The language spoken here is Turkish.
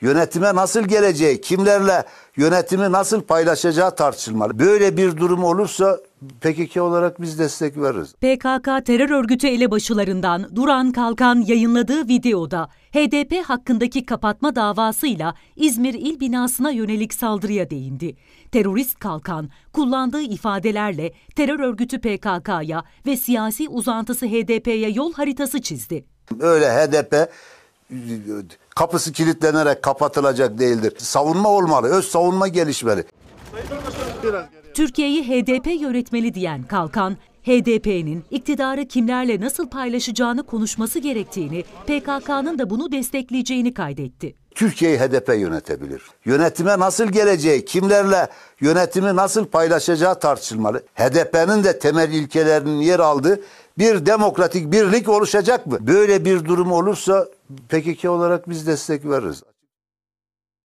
Yönetime nasıl geleceği, kimlerle yönetimi nasıl paylaşacağı tartışılmalı. Böyle bir durum olursa PKK olarak biz destek veririz. PKK terör örgütü elebaşılarından Duran Kalkan yayınladığı videoda HDP hakkındaki kapatma davasıyla İzmir il binasına yönelik saldırıya değindi. Terörist Kalkan kullandığı ifadelerle terör örgütü PKK'ya ve siyasi uzantısı HDP'ye yol haritası çizdi. Öyle HDP kapısı kilitlenerek kapatılacak değildir. Savunma olmalı, öz savunma gelişmeli. Türkiye'yi HDP yönetmeli diyen Kalkan, HDP'nin iktidarı kimlerle nasıl paylaşacağını konuşması gerektiğini, PKK'nın da bunu destekleyeceğini kaydetti. Türkiye'yi HDP yönetebilir. Yönetime nasıl geleceği, kimlerle yönetimi nasıl paylaşacağı tartışılmalı. HDP'nin de temel ilkelerinin yer aldığı bir demokratik birlik oluşacak mı? Böyle bir durum olursa PKK olarak biz destek veririz.